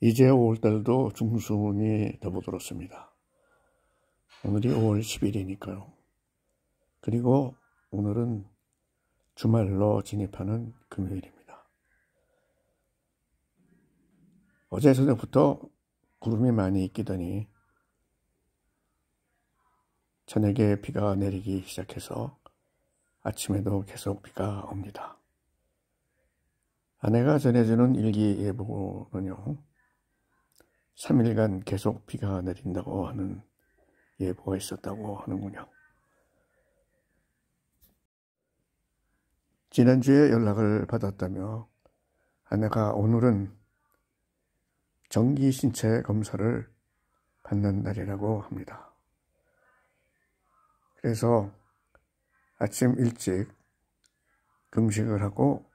이제 5월달도 중순이 더보들었습니다. 오늘이 5월 10일이니까요. 그리고 오늘은 주말로 진입하는 금요일입니다. 어제 저녁부터 구름이 많이 있기더니 저녁에 비가 내리기 시작해서 아침에도 계속 비가 옵니다. 아내가 전해주는 일기예보는요. 3일간 계속 비가 내린다고 하는 예보가 있었다고 하는군요. 지난주에 연락을 받았다며 아내가 오늘은 정기 신체 검사를 받는 날이라고 합니다. 그래서 아침 일찍 금식을 하고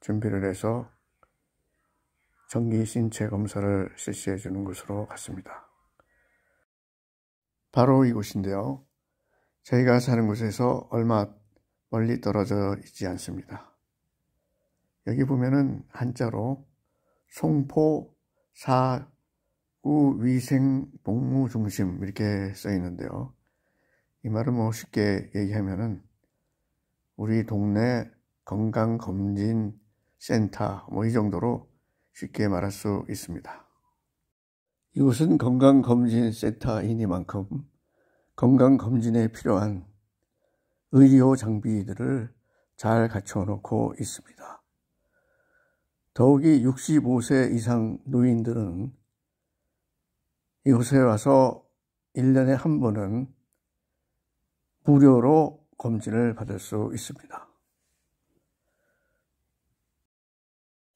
준비를 해서 정기 신체 검사를 실시해 주는 곳으로 갔습니다. 바로 이곳인데요. 저희가 사는 곳에서 얼마 멀리 떨어져 있지 않습니다. 여기 보면은 한자로 송포 사구 위생 복무 중심 이렇게 써 있는데요. 이 말은 뭐 쉽게 얘기하면은 우리 동네 건강검진센터 뭐 이 정도로 쉽게 말할 수 있습니다. 이곳은 건강검진센터이니만큼 건강검진에 필요한 의료 장비들을 잘 갖춰놓고 있습니다. 더욱이 65세 이상 노인들은 이곳에 와서 1년에 한 번은 무료로 검진을 받을 수 있습니다.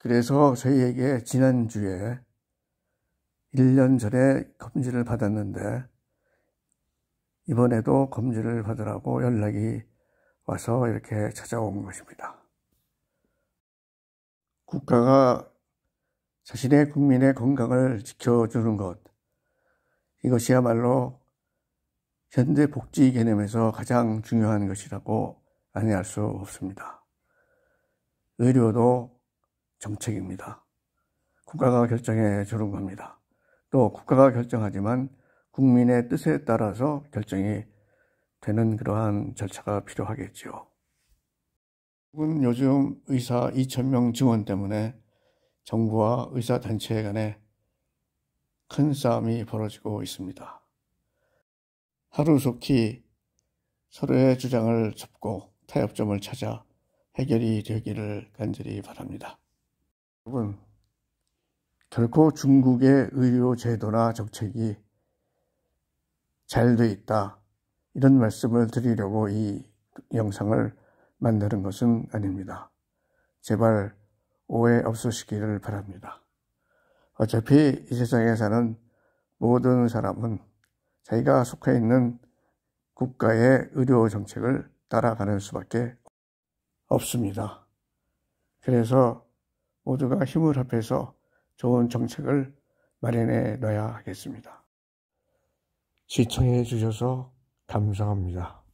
그래서 저희에게 지난주에 1년 전에 검진을 받았는데 이번에도 검진을 받으라고 연락이 와서 이렇게 찾아온 것입니다. 국가가 자신의 국민의 건강을 지켜주는 것, 이것이야말로 현대 복지 개념에서 가장 중요한 것이라고 아니할 수 없습니다. 의료도 정책입니다. 국가가 결정해 주는 겁니다. 또 국가가 결정하지만 국민의 뜻에 따라서 결정이 되는 그러한 절차가 필요하겠지요. 혹은 요즘 의사 2천명 증원 때문에 정부와 의사 단체 간에 큰 싸움이 벌어지고 있습니다. 하루속히 서로의 주장을 접고 타협점을 찾아 해결이 되기를 간절히 바랍니다. 여러분, 결코 중국의 의료 제도나 정책이 잘돼 있다. 이런 말씀을 드리려고 이 영상을 만드는 것은 아닙니다. 제발 오해 없으시기를 바랍니다. 어차피 이 세상에 서는 모든 사람은 자기가 속해 있는 국가의 의료 정책을 따라가는 수밖에 없습니다. 그래서 모두가 힘을 합해서 좋은 정책을 마련해 넣어야 하겠습니다. 시청해 주셔서 감사합니다.